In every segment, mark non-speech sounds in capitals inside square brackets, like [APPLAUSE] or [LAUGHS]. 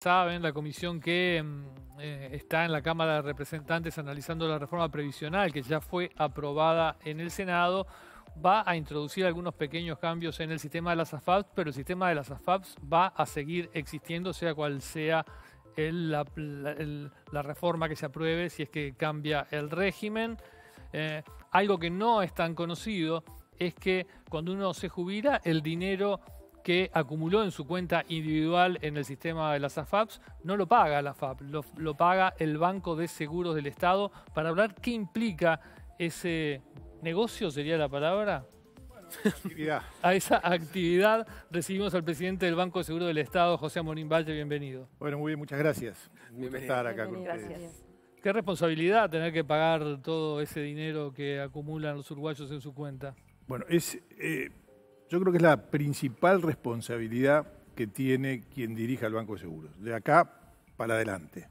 saben, la comisión que mm, eh, está en la Cámara de Representantes analizando la reforma previsional que ya fue aprobada en el Senado, va a introducir algunos pequeños cambios en el sistema de las AFAPs, pero el sistema de las AFAPs va a seguir existiendo, sea cual sea la, reforma que se apruebe, si es que cambia el régimen. Eh, algo que no es tan conocido es que cuando uno se jubila, el dinero que acumuló en su cuenta individual en el sistema de las AFAPs, no lo paga la AFAP, lo, paga el Banco de Seguros del Estado. Para hablar qué implica ese negocio, sería la palabra, Actividad. [LAUGHS] a esa actividad recibimos al presidente del Banco de Seguros del Estado, José Amorín Valle, bienvenido. Bueno, muy bien, muchas gracias. estar acá con Qué responsabilidad tener que pagar todo ese dinero que acumulan los uruguayos en su cuenta. Bueno, es eh, yo creo que es la principal responsabilidad que tiene quien dirija el Banco de Seguros, de acá para adelante.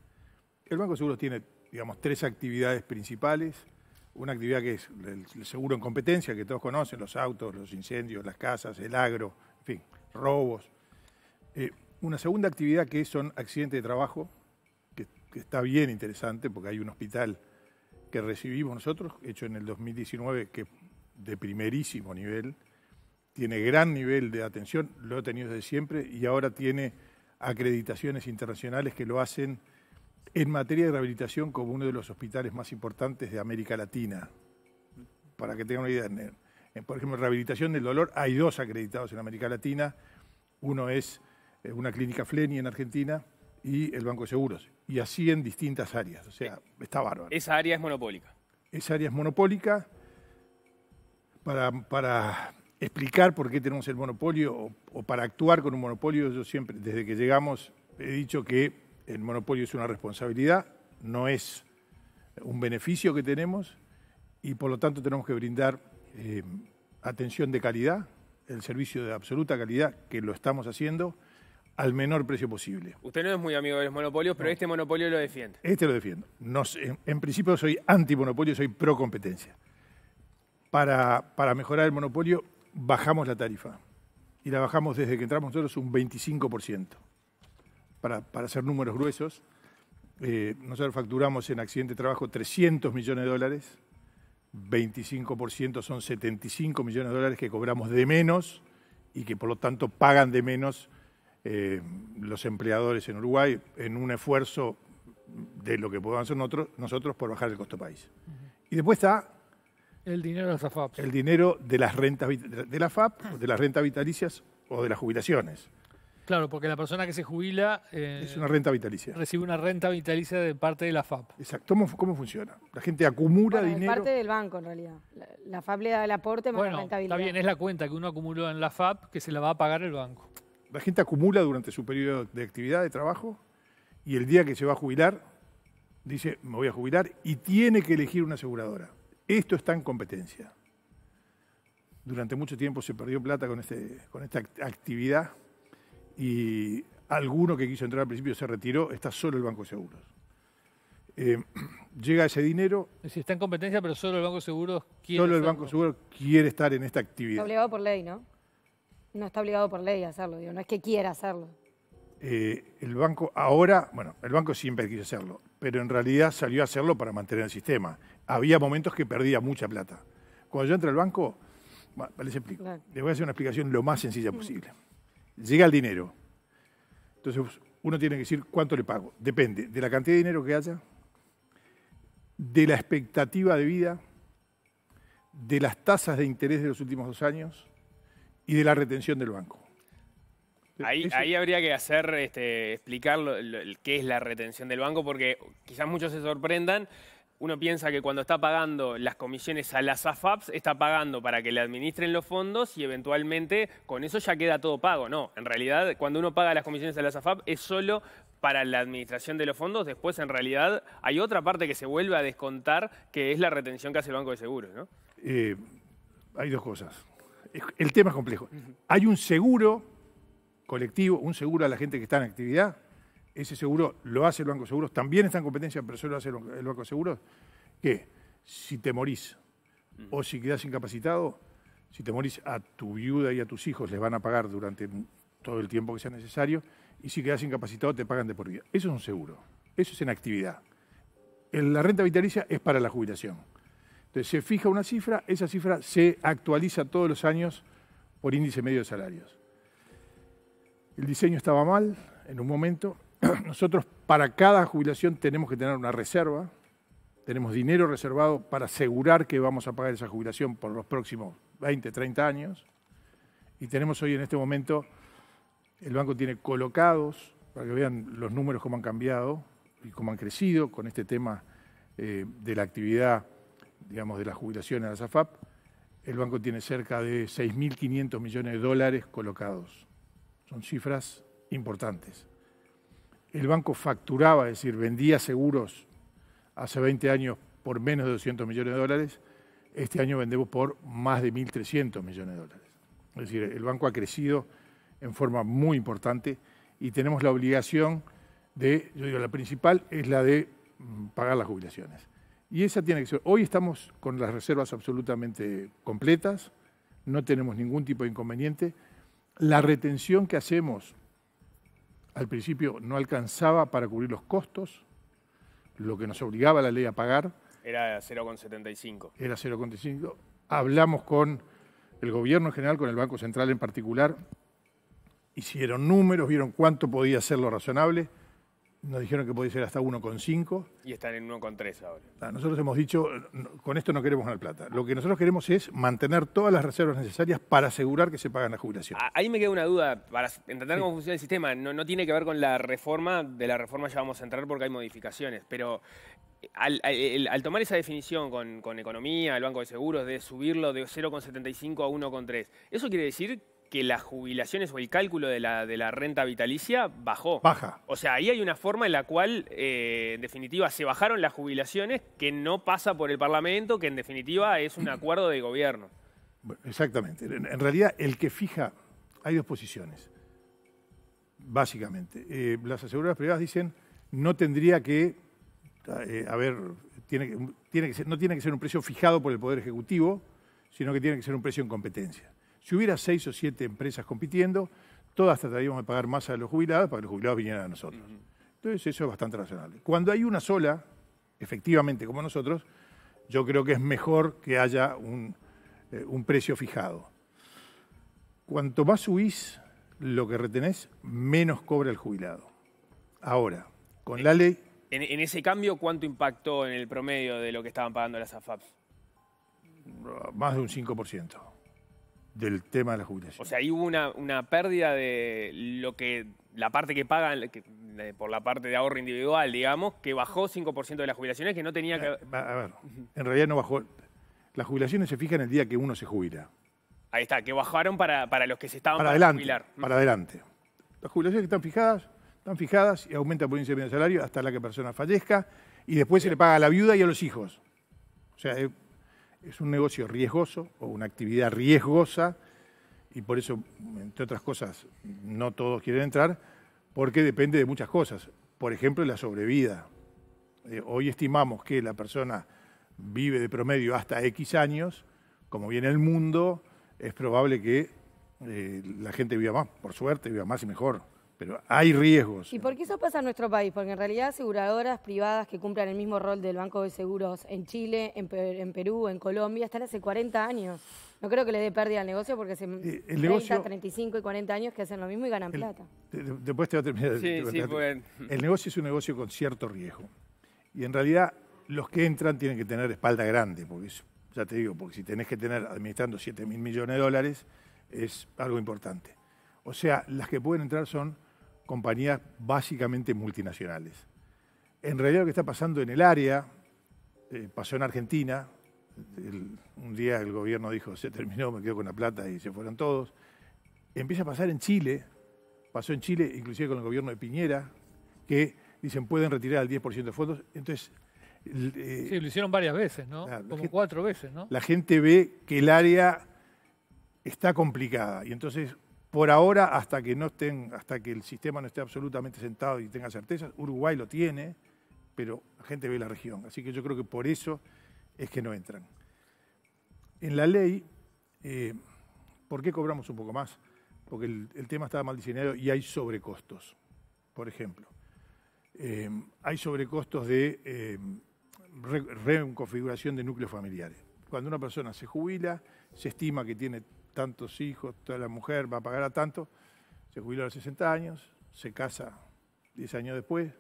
El Banco de Seguros tiene, digamos, tres actividades principales. Una actividad que es el seguro en competencia, que todos conocen, los autos, los incendios, las casas, el agro, en fin, robos. Eh, una segunda actividad que son accidentes de trabajo, que, que está bien interesante porque hay un hospital que recibimos nosotros, hecho en el 2019, que de primerísimo nivel, tiene gran nivel de atención, lo ha tenido desde siempre y ahora tiene acreditaciones internacionales que lo hacen en materia de rehabilitación como uno de los hospitales más importantes de América Latina. Para que tengan una idea, por ejemplo, rehabilitación del dolor, hay dos acreditados en América Latina. Uno es eh, una clínica Fleni en Argentina y el Banco de Seguros. Y así en distintas áreas. O sea, está bárbaro. Esa área es monopólica. Esa área es monopólica. Para, para explicar por qué tenemos el monopolio o, para actuar con un monopolio, yo siempre, desde que llegamos, he dicho que el monopolio es una responsabilidad, no es un beneficio que tenemos y por lo tanto tenemos que brindar eh, atención de calidad, el servicio de absoluta calidad, que lo estamos haciendo al menor precio posible. Usted no es muy amigo de los monopolios, pero este monopolio lo defiende. Este lo defiendo. en, principio soy anti-monopolio, soy pro competencia. Para, para mejorar el monopolio bajamos la tarifa. Y la bajamos desde que entramos nosotros un 25%. Para, hacer números gruesos, eh, nosotros facturamos en accidente de trabajo 300 millones de dólares, 25% son 75 millones de dólares que cobramos de menos y que por lo tanto pagan de menos eh, los empleadores en Uruguay en un esfuerzo de lo que podemos hacer nosotros, por bajar el costo país. Y después está el dinero de las FAP. El dinero de las rentas de la FAP, de las rentas vitalicias o de las jubilaciones. Claro, porque la persona que se jubila... Eh, es una renta vitalicia. Recibe una renta vitalicia de parte de la FAP. Exacto. ¿Cómo, funciona? La gente acumula dinero... Es parte del banco, en realidad. La, FAP le da el aporte más bueno, la rentabilidad. está bien, es la cuenta que uno acumuló en la FAP que se la va a pagar el banco. La gente acumula durante su periodo de actividad, de trabajo, y el día que se va a jubilar, dice, me voy a jubilar, y tiene que elegir una aseguradora. Esto está en competencia. Durante mucho tiempo se perdió plata con, este, con esta actividad y alguno que quiso entrar al principio se retiró, está solo el Banco de Seguros. Eh, [CLEARS THROAT] llega ese dinero. Si está en competencia, pero solo el Banco de Seguros quiere. Solo el Banco de Seguros quiere estar en esta actividad. Está obligado por ley, ¿no? No está obligado por ley a hacerlo, digo, no es que quiera hacerlo. Eh, el banco ahora, bueno, el banco siempre quiso hacerlo, pero en realidad salió a hacerlo para mantener el sistema había momentos que perdía mucha plata. Cuando yo entré al banco, les explico. Les voy a hacer una explicación lo más sencilla posible. Llega el dinero. Entonces uno tiene que decir cuánto le pago. Depende de la cantidad de dinero que haya, de la expectativa de vida, de las tasas de interés de los últimos dos años y de la retención del banco. Ahí, habría que hacer, este, explicar qué es la retención del banco, porque quizás muchos se sorprendan uno piensa que cuando está pagando las comisiones a las AFAPs, está pagando para que le administren los fondos y eventualmente con eso ya queda todo pago. No, en realidad cuando uno paga las comisiones a las AFAP es solo para la administración de los fondos, después en realidad hay otra parte que se vuelve a descontar, que es la retención que hace el Banco de Seguros. ¿no? Eh, hay dos cosas. El tema es complejo. Hay un seguro colectivo, un seguro a la gente que está en actividad, ese seguro lo hace el Banco de Seguros, también está en competencia, pero solo lo hace el Banco de Seguros, que si te morís mm. o si quedás incapacitado, si te morís a tu viuda y a tus hijos les van a pagar durante todo el tiempo que sea necesario, y si quedás incapacitado te pagan de por vida. Eso es un seguro, eso es en actividad. La renta vitalicia es para la jubilación. Entonces se fija una cifra, esa cifra se actualiza todos los años por índice medio de salarios. El diseño estaba mal en un momento, [CLEARS THROAT] nosotros para cada jubilación tenemos que tener una reserva, tenemos dinero reservado para asegurar que vamos a pagar esa jubilación por los próximos 20, 30 años. Y tenemos hoy en este momento, el banco tiene colocados, para que vean los números cómo han cambiado y cómo han crecido con este tema eh, de la actividad, digamos, de la jubilación a la SAFAP, el banco tiene cerca de 6.500 millones de dólares colocados. Son cifras importantes el banco facturaba, es decir, vendía seguros hace 20 años por menos de 200 millones de dólares, este año vendemos por más de 1.300 millones de dólares. Es decir, el banco ha crecido en forma muy importante y tenemos la obligación de, yo digo, la principal es la de mm, pagar las jubilaciones. Y esa tiene que ser, hoy estamos con las reservas absolutamente completas, no tenemos ningún tipo de inconveniente. La retención que hacemos al principio no alcanzaba para cubrir los costos, lo que nos obligaba la ley a pagar. Era 0,75. Era 0,75. Hablamos con el gobierno en general, con el Banco Central en particular, hicieron números, vieron cuánto podía ser lo razonable. Nos dijeron que podía ser hasta 1,5. Y están en 1,3 ahora. Ah, nosotros hemos dicho, con esto no queremos ganar plata. Lo que nosotros queremos es mantener todas las reservas necesarias para asegurar que se pagan las jubilaciones. Ah, ahí me queda una duda, para entender cómo funciona el sistema. No, no tiene que ver con la reforma, de la reforma ya vamos a entrar porque hay modificaciones, pero eh, al, tomar esa definición con, con, economía, el Banco de Seguros, de subirlo de 0,75 a 1,3, ¿eso quiere decir que las jubilaciones o el cálculo de la, de la renta vitalicia bajó. Baja. O sea, ahí hay una forma en la cual, eh, en definitiva, se bajaron las jubilaciones que no pasa por el Parlamento, que en definitiva es un acuerdo de gobierno. Exactamente. En realidad, el que fija, hay dos posiciones, básicamente. Eh, las aseguradoras privadas dicen, no tendría que eh, haber, tiene, tiene que no tiene que ser un precio fijado por el Poder Ejecutivo, sino que tiene que ser un precio en competencia. Si hubiera seis o siete empresas compitiendo, todas trataríamos de pagar más a los jubilados para que los jubilados vinieran a nosotros. Entonces eso es bastante razonable. Cuando hay una sola, efectivamente como nosotros, yo creo que es mejor que haya un, eh, precio fijado. Cuanto más subís lo que retenés, menos cobra el jubilado. Ahora, con la ley... En, ese cambio, ¿cuánto impactó en el promedio de lo que estaban pagando las AFAPs? Más de un 5% del tema de la jubilación. O sea, ahí hubo una, una pérdida de lo que la parte que pagan por la parte de ahorro individual, digamos, que bajó 5% de las jubilaciones que no tenía que... Ah, a ver, en realidad no bajó. Las jubilaciones se fijan el día que uno se jubila. Ahí está, que bajaron para, los que se estaban para, adelante, jubilar. Para adelante. Las jubilaciones que están fijadas, están fijadas y aumenta por índice de salario hasta la que persona fallezca y después se le paga a la viuda y a los hijos. O sea, eh, es un negocio riesgoso o una actividad riesgosa y por eso, entre otras cosas, no todos quieren entrar, porque depende de muchas cosas. Por ejemplo, la sobrevida. Eh, hoy estimamos que la persona vive de promedio hasta X años, como viene el mundo, es probable que eh, la gente viva más, por suerte, viva más y mejor pero hay riesgos. ¿Y por qué eso pasa en nuestro país? Porque en realidad aseguradoras privadas que cumplan el mismo rol del Banco de Seguros en Chile, en, Perú, en Colombia, están hace 40 años. No creo que le dé pérdida al negocio porque se 30, 35 y 40 años que hacen lo mismo y ganan plata. después te voy a terminar. Sí, sí, El negocio es un negocio con cierto riesgo. Y en realidad los que entran tienen que tener espalda grande, porque ya te digo, porque si tenés que tener administrando 7 mil millones de dólares es algo importante. O sea, las que pueden entrar son compañías básicamente multinacionales. En realidad lo que está pasando en el área, eh, pasó en Argentina, un día el gobierno dijo, se terminó, me quedo con la plata y se fueron todos. Empieza a pasar en Chile, pasó en Chile inclusive con el gobierno de Piñera, que dicen pueden retirar el 10% de fondos. Entonces... Eh, sí, lo hicieron varias veces, ¿no? Como cuatro veces, ¿no? La gente ve que el área está complicada y entonces por ahora, hasta que, no estén, hasta que el sistema no esté absolutamente sentado y tenga certezas, Uruguay lo tiene, pero la gente ve la región. Así que yo creo que por eso es que no entran. En la ley, eh, ¿por qué cobramos un poco más? Porque el, tema está mal diseñado y hay sobrecostos, por ejemplo. Eh, hay sobrecostos de eh, reconfiguración de núcleos familiares. Cuando una persona se jubila, se estima que tiene tantos hijos, toda la mujer va a pagar a tanto, se jubila a los 60 años, se casa 10 años después,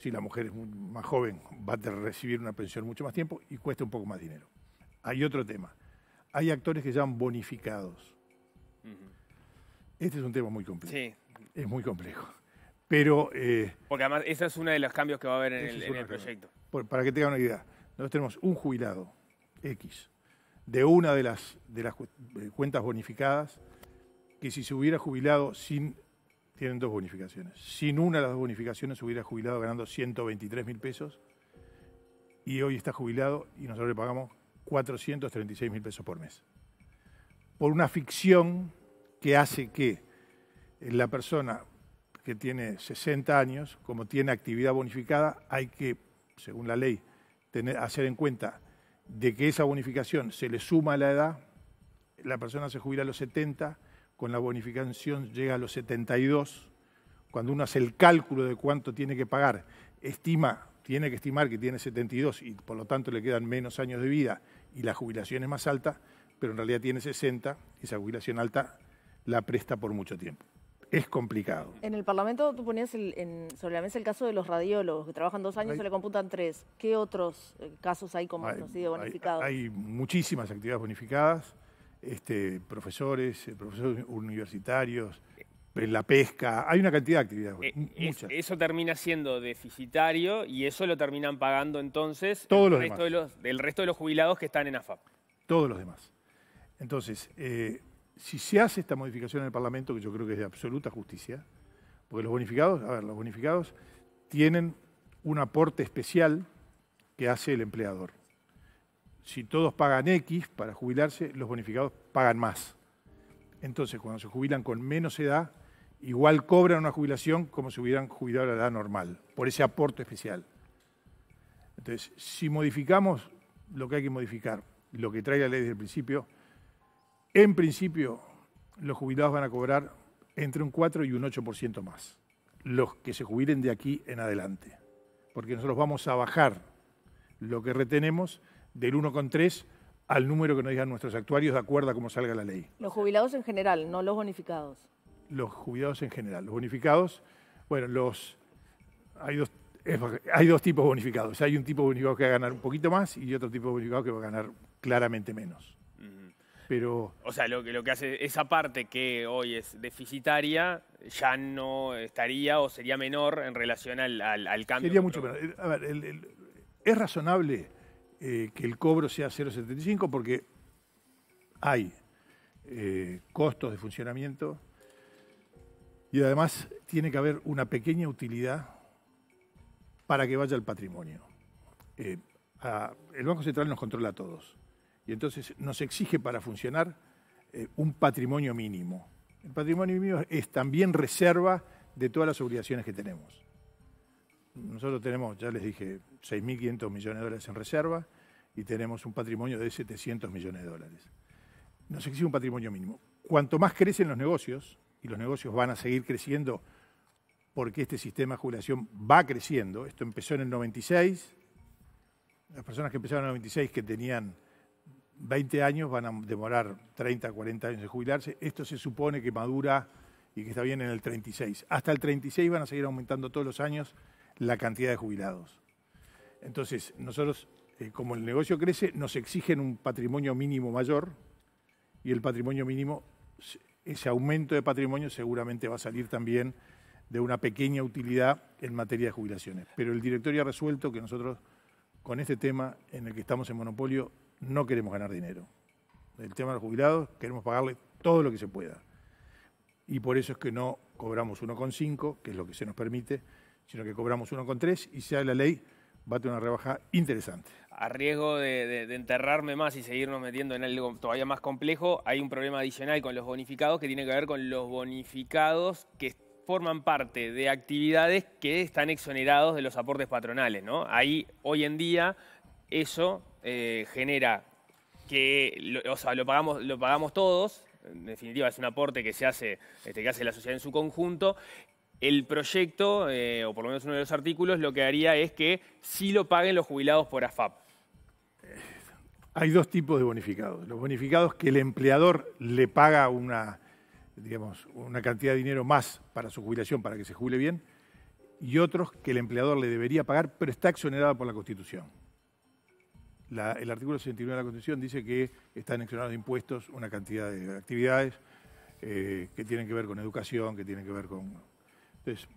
si la mujer es más joven va a recibir una pensión mucho más tiempo y cuesta un poco más dinero. Hay otro tema, hay actores que llaman bonificados. Este es un tema muy complejo. Sí. Es muy complejo. Pero... Eh, Porque además ese es uno de los cambios que va a haber en el, proyecto. para que tengan una idea, nosotros tenemos un jubilado X, de una de las, de las eh, cuentas bonificadas, que si se hubiera jubilado sin, tienen dos bonificaciones, sin una de las dos bonificaciones se hubiera jubilado ganando 123 mil pesos y hoy está jubilado y nosotros le pagamos 436 mil pesos por mes. Por una ficción que hace que la persona que tiene 60 años, como tiene actividad bonificada, hay que, según la ley, tener, hacer en cuenta de que esa bonificación se le suma a la edad, la persona se jubila a los 70, con la bonificación llega a los 72, cuando uno hace el cálculo de cuánto tiene que pagar, estima, tiene que estimar que tiene 72 y por lo tanto le quedan menos años de vida y la jubilación es más alta, pero en realidad tiene 60 y esa jubilación alta la presta por mucho tiempo es complicado. En el Parlamento tú ponías sobre la mesa el caso de los radiólogos, que trabajan dos años y se le computan tres. ¿Qué otros eh, casos hay como han sido bonificados? Hay, muchísimas actividades bonificadas, este, profesores, eh, profesores universitarios, eh, la pesca, hay una cantidad de actividades. bonificadas. eso termina siendo deficitario y eso lo terminan pagando entonces Todos resto De los, resto de los jubilados que están en AFAP. Todos los demás. Entonces, si se hace esta modificación en el Parlamento, que yo creo que es de absoluta justicia, porque los bonificados, a ver, los bonificados tienen un aporte especial que hace el empleador. Si todos pagan X para jubilarse, los bonificados pagan más. Entonces, cuando se jubilan con menos edad, igual cobran una jubilación como si hubieran jubilado a la edad normal, por ese aporte especial. Entonces, si modificamos lo que hay que modificar, lo que trae la ley desde el principio, en principio, los jubilados van a cobrar entre un 4 y un 8% más, los que se jubilen de aquí en adelante, porque nosotros vamos a bajar lo que retenemos del 1,3 al número que nos digan nuestros actuarios de acuerdo a cómo salga la ley. Los jubilados en general, no los bonificados. Los jubilados en general. Los bonificados, bueno, los hay dos, hay dos tipos bonificados. Hay un tipo bonificado que va a ganar un poquito más y otro tipo bonificado que va a ganar claramente menos. O sea, lo que, lo que hace esa parte que hoy es deficitaria ya no estaría o sería menor en relación al, al, cambio. Sería mucho menor. A ver, es razonable eh, que el cobro sea 0,75 porque hay eh, costos de funcionamiento y además tiene que haber una pequeña utilidad para que vaya al patrimonio. Eh, el Banco Central nos controla a todos y entonces nos exige para funcionar eh, un patrimonio mínimo. El patrimonio mínimo es también reserva de todas las obligaciones que tenemos. Nosotros tenemos, ya les dije, 6.500 millones de dólares en reserva y tenemos un patrimonio de 700 millones de dólares. Nos exige un patrimonio mínimo. Cuanto más crecen los negocios, y los negocios van a seguir creciendo porque este sistema de jubilación va creciendo, esto empezó en el 96, las personas que empezaron en el 96 que tenían 20 años, van a demorar 30, 40 años de jubilarse. Esto se supone que madura y que está bien en el 36. Hasta el 36 van a seguir aumentando todos los años la cantidad de jubilados. Entonces, nosotros, eh, como el negocio crece, nos exigen un patrimonio mínimo mayor y el patrimonio mínimo, ese aumento de patrimonio seguramente va a salir también de una pequeña utilidad en materia de jubilaciones. Pero el directorio ha resuelto que nosotros, con este tema en el que estamos en monopolio, no queremos ganar dinero. El tema de los jubilados, queremos pagarle todo lo que se pueda. Y por eso es que no cobramos 1,5, que es lo que se nos permite, sino que cobramos 1,3 y sea la ley, va a tener una rebaja interesante. A riesgo de, enterrarme más y seguirnos metiendo en algo todavía más complejo, hay un problema adicional con los bonificados que tiene que ver con los bonificados que forman parte de actividades que están exonerados de los aportes patronales. ¿no? Ahí, hoy en día, eso eh, genera que lo, o sea, lo, pagamos, lo pagamos todos, en definitiva es un aporte que se hace, este, que hace la sociedad en su conjunto. El proyecto, eh, o por lo menos uno de los artículos, lo que haría es que si lo paguen los jubilados por AFAP. Hay dos tipos de bonificados. Los bonificados que el empleador le paga una, digamos, una cantidad de dinero más para su jubilación, para que se jubile bien, y otros que el empleador le debería pagar, pero está exonerada por la Constitución el artículo 69 de la Constitución dice que están exonerados de impuestos una cantidad de actividades eh, que tienen que ver con educación, que tienen que ver con... Entonces,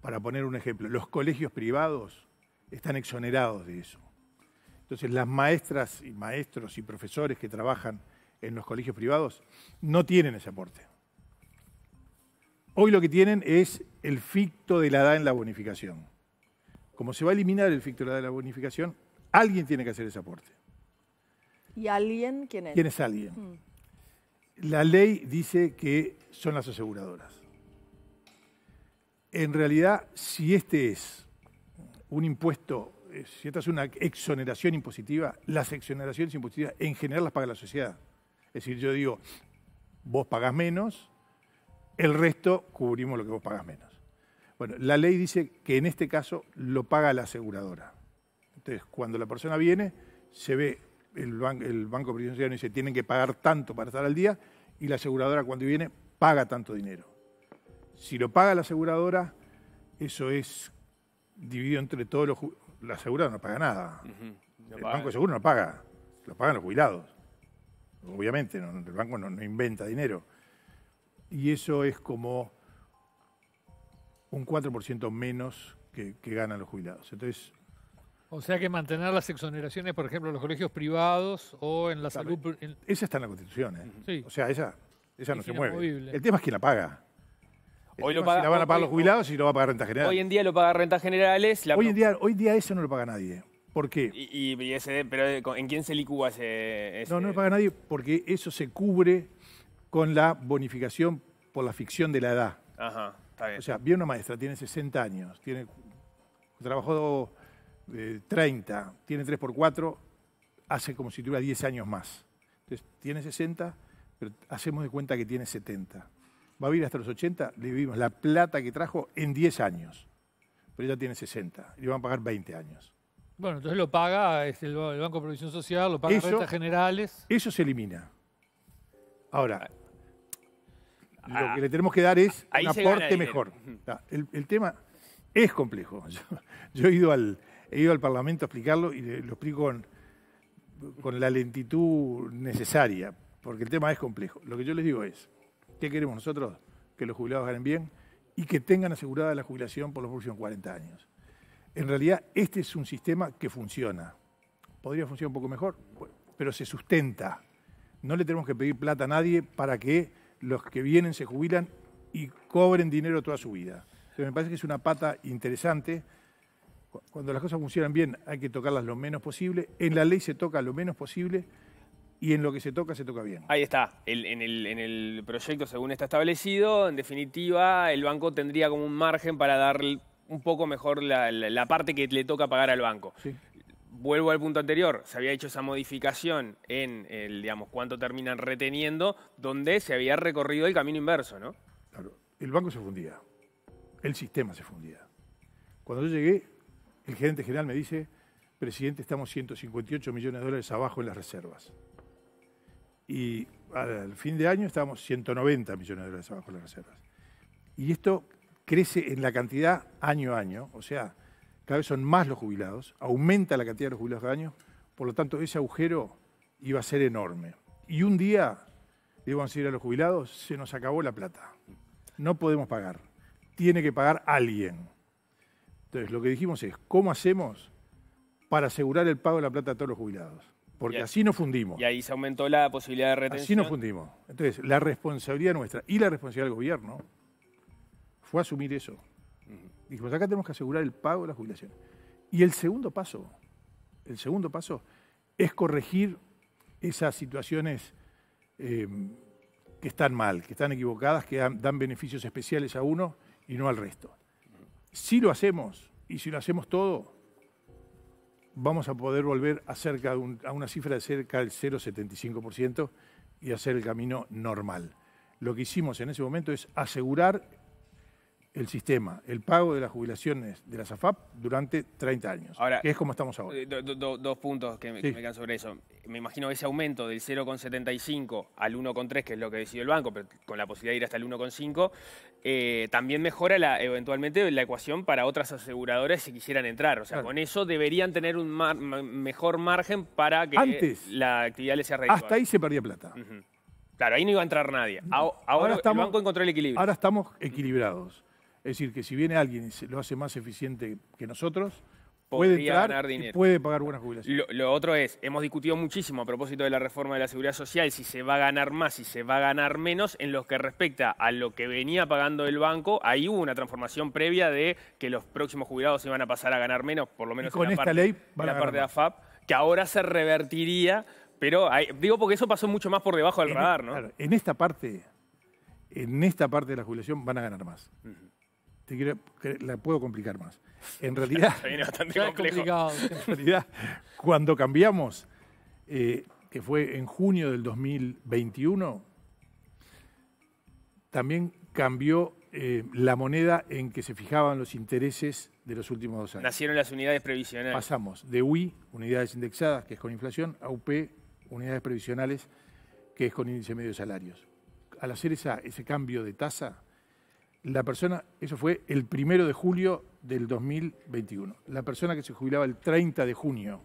para poner un ejemplo, los colegios privados están exonerados de eso. Entonces, las maestras y maestros y profesores que trabajan en los colegios privados no tienen ese aporte. Hoy lo que tienen es el ficto de la edad en la bonificación. Como se va a eliminar el ficto de la edad en la bonificación, Alguien tiene que hacer ese aporte. ¿Y alguien quién es? ¿Quién es alguien? La ley dice que son las aseguradoras. En realidad, si este es un impuesto, eh, si esta es una exoneración impositiva, las exoneraciones impositivas en general las paga la sociedad. Es decir, yo digo, vos pagás menos, el resto cubrimos lo que vos pagás menos. Bueno, la ley dice que en este caso lo paga la aseguradora. Entonces, cuando la persona viene, se ve, el, banco el banco dice, tienen que pagar tanto para estar al día, y la aseguradora cuando viene paga tanto dinero. Si lo paga la aseguradora, eso es dividido entre todos los... La aseguradora no paga nada. el banco de seguro no paga, lo pagan los jubilados. Obviamente, el banco no, inventa dinero. Y eso es como un 4% menos que, que ganan los jubilados. Entonces, o sea que mantener las exoneraciones, por ejemplo, en los colegios privados o en la salud... Esa está en la Constitución, ¿eh? O sea, esa, esa no se mueve. El tema es quién la paga. hoy lo paga, la van a pagar los jubilados y lo va a pagar renta general. Hoy en día lo paga Rentas Generales. Hoy, en día, hoy en día eso no lo paga nadie. ¿Por qué? Y, ese, pero eh, ¿en quién se licúa ese, No, no lo paga nadie porque eso se cubre con la bonificación por la ficción de la edad. Ajá, está bien. O sea, vio una maestra, tiene 60 años, tiene trabajó 30, tiene 3 por 4, hace como si tuviera 10 años más. Entonces, tiene 60, pero hacemos de cuenta que tiene 70. Va a vivir hasta los 80, le vivimos la plata que trajo en 10 años. Pero ya tiene 60, le van a pagar 20 años. Bueno, entonces lo paga este, el, Banco de Provisión Social, lo paga las rentas generales. Eso se elimina. Ahora, ah. lo que le tenemos que dar es un aporte mejor. El, tema es complejo. [LAUGHS] yo he ido al, he ido al Parlamento a explicarlo y lo explico con, la lentitud necesaria, porque el tema es complejo. Lo que yo les digo es, ¿qué queremos nosotros? Que los jubilados ganen bien y que tengan asegurada la jubilación por los próximos 40 años. En realidad, este es un sistema que funciona. Podría funcionar un poco mejor, pero se sustenta. No le tenemos que pedir plata a nadie para que los que vienen se jubilan y cobren dinero toda su vida. me parece que es una pata interesante cuando las cosas funcionan bien hay que tocarlas lo menos posible, en la ley se toca lo menos posible y en lo que se toca se toca bien. Ahí está, en, el, proyecto según está establecido, en definitiva el banco tendría como un margen para dar un poco mejor la, parte que le toca pagar al banco. Vuelvo al punto anterior, se había hecho esa modificación en el, digamos, cuánto terminan reteniendo, donde se había recorrido el camino inverso, ¿no? Claro, el banco se fundía, el sistema se fundía. Cuando yo llegué, el gerente general me dice, presidente, estamos 158 millones de dólares abajo en las reservas. Y al fin de año estamos 190 millones de dólares abajo en las reservas. Y esto crece en la cantidad año a año, o sea, cada vez son más los jubilados, aumenta la cantidad de los jubilados cada año, por lo tanto ese agujero iba a ser enorme. Y un día, le a decir a los jubilados, se nos acabó la plata, no podemos pagar, tiene que pagar alguien. Entonces, lo que dijimos es, ¿cómo hacemos para asegurar el pago de la plata a todos los jubilados? Porque así nos fundimos. Y ahí se aumentó la posibilidad de retención. Así nos fundimos. Entonces, la responsabilidad nuestra y la responsabilidad del gobierno fue asumir eso. Dijimos, acá tenemos que asegurar el pago de las jubilaciones. Y el segundo paso, el segundo paso es corregir esas situaciones em, que están mal, que están equivocadas, que dan beneficios especiales a uno y no al resto. Si lo hacemos, y si lo hacemos todo, vamos a poder volver a, a una cifra de cerca del 0,75% y hacer el camino normal. Lo que hicimos en ese momento es asegurar el sistema, el pago de las jubilaciones de la SAFAP durante 30 años, que es como estamos ahora. Eh, dos puntos que me, quedan sobre eso. Me imagino ese aumento del 0,75 al 1,3, que es lo que decidió el banco, pero con la posibilidad de ir hasta el 1,5, eh, también mejora la, eventualmente la ecuación para otras aseguradoras si quisieran entrar. O sea, con eso deberían tener un mejor margen para que la actividad les sea Hasta ahí se perdía plata. Claro, ahí no iba a entrar nadie. Ahora, el banco encontró el equilibrio. Ahora estamos equilibrados. Es decir, que si viene alguien y lo hace más eficiente que nosotros, puede ganar dinero. puede pagar buenas jubilaciones. Lo, otro es, hemos discutido muchísimo a propósito de la reforma de la seguridad social, si se va a ganar más, si se va a ganar menos, en lo que respecta a lo que venía pagando el banco, ahí hubo una transformación previa de que los próximos jubilados iban a pasar a ganar menos, por lo menos en la esta parte, ley la parte de AFAP, que ahora se revertiría, pero digo porque eso pasó mucho más por debajo del radar, e ¿no? en esta parte, en esta parte de la jubilación van a ganar más la puedo complicar más. En realidad, [LAUGHS] [LAUGHS] en realidad, cuando cambiamos, eh, que fue en junio del 2021, también cambió eh, la moneda en que se fijaban los intereses de los últimos dos años. Nacieron las unidades previsionales. Pasamos de UI, unidades indexadas, que es con inflación, a UP, unidades previsionales, que es con índice medio de salarios. Al hacer esa, ese cambio de tasa, la persona, eso fue el primero de julio del 2021, la persona que se jubilaba el 30 de junio,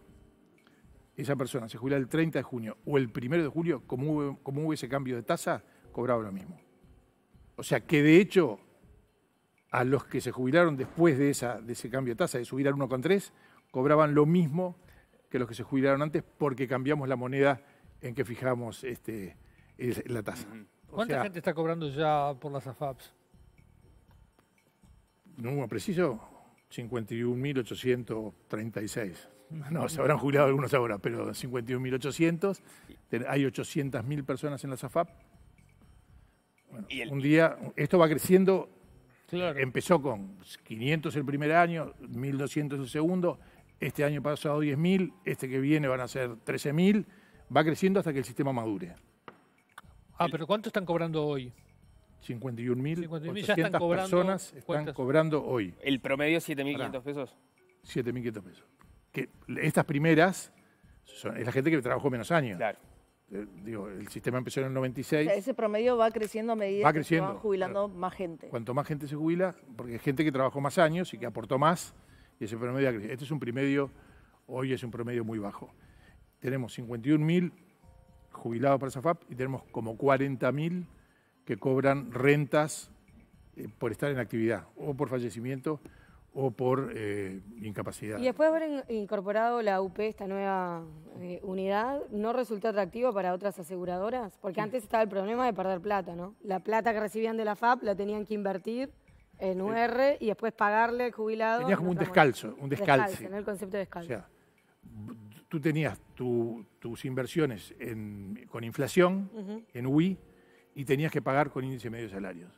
esa persona se jubilaba el 30 de junio o el primero de julio, como hubo, ese cambio de tasa, cobraba lo mismo. O sea que de hecho, a los que se jubilaron después de, esa, de ese cambio de tasa, de subir al 1,3, cobraban lo mismo que los que se jubilaron antes porque cambiamos la moneda en que fijamos este, la tasa. ¿Cuánta gente está cobrando ya por las AFAPs? número preciso, 51.836. No, se habrán jubilado algunos ahora, pero 51.800. Hay 800.000 personas en la SAFAP. Un día, esto va creciendo. Empezó con 500 el primer año, 1.200 el segundo. Este año pasado 10.000, este que viene van a ser 13.000. Va creciendo hasta que el sistema madure. Ah, pero ¿cuánto están cobrando hoy? 51.800 personas están cobrando hoy. ¿El promedio es 7.500 pesos? 7.500 pesos. Que estas primeras son, es la gente que trabajó menos años. Claro. Eh, digo, el sistema empezó en el 96. ese promedio va creciendo a medida va creciendo, que van jubilando más gente. Cuanto más gente se jubila, porque hay gente que trabajó más años y que aportó más, y ese promedio va Este es un promedio, hoy es un promedio muy bajo. Tenemos 51.000 jubilados para SAFAP y tenemos como 40.000 que cobran rentas eh, por estar en actividad o por fallecimiento o por eh, incapacidad. Y después de haber incorporado la UP, esta nueva eh, unidad, ¿no resultó atractivo para otras aseguradoras? Porque antes estaba el problema de perder plata, ¿no? La plata que recibían de la FAP la tenían que invertir en UR y después pagarle al jubilado. Tenías como un descalzo, un descalce. En El concepto de descalzo. O sea, tú tenías tus inversiones con inflación, en UI, y tenías que pagar con índice medio de salarios.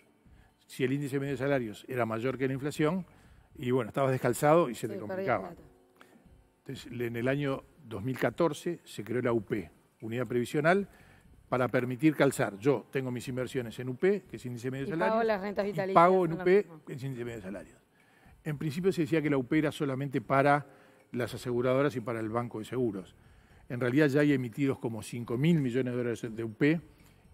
Si el índice medio de salarios era mayor que la inflación, y bueno, estabas descalzado y se te complicaba. Entonces, en el año 2014 se creó la UP, Unidad Previsional, para permitir calzar. Yo tengo mis inversiones en UP, que es índice medio de salarios. Pago las rentas Pago en UP, que es índice medio de salarios. En principio se decía que la UP era solamente para las aseguradoras y para el banco de seguros. En realidad ya hay emitidos como 5.000 millones de dólares de UP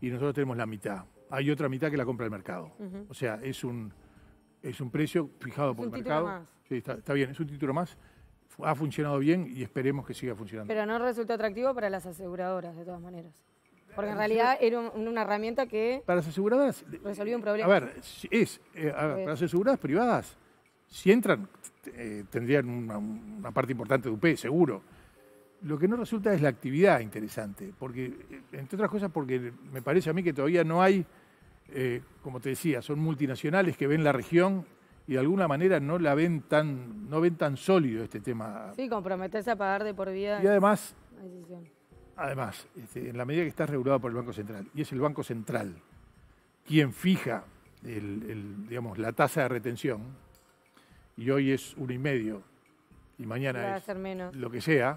y nosotros tenemos la mitad. Hay otra mitad que la compra el mercado. O sea, es un, es un precio fijado por el mercado. Más. Sí, está, bien, es un título más ha funcionado bien y esperemos que siga funcionando. Pero no resulta atractivo para las aseguradoras, de todas maneras. Porque en eh, realidad era una herramienta que... Para las aseguradoras... Resolvió un problema. A ver, es, eh, para las aseguradoras privadas, si entran, eh, tendrían una, una, parte importante de UP, seguro. Lo que no resulta es la actividad interesante, porque, entre otras cosas, porque me parece a mí que todavía no hay, eh, como te decía, son multinacionales que ven la región y de alguna manera no la ven tan, no ven tan sólido este tema. Sí, comprometerse a pagar de por vida. Y además, además, este, en la medida que está regulado por el Banco Central, y es el Banco Central quien fija el, digamos, la tasa de retención, y hoy es uno y medio, y mañana es lo que sea,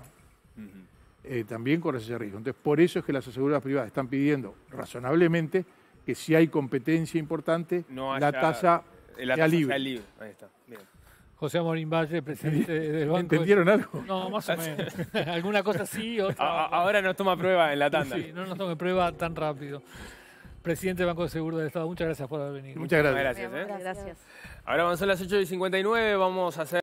eh, también corre ese riesgo. Entonces, por eso es que las aseguradoras privadas están pidiendo razonablemente que si hay competencia importante, la tasa eh, sea libre. José Amorín Valle, presidente del Banco. ¿Entendieron algo? No, más o menos. [LAUGHS] [LAUGHS] Alguna cosa sí, Ahora nos toma prueba en la tanda. Sí, no nos toma prueba tan rápido. Presidente del Banco de Seguro del Estado, muchas gracias por haber venido. Muchas gracias. Gracias. ¿eh? Ahora avanzó las 8 y 59, vamos a hacer.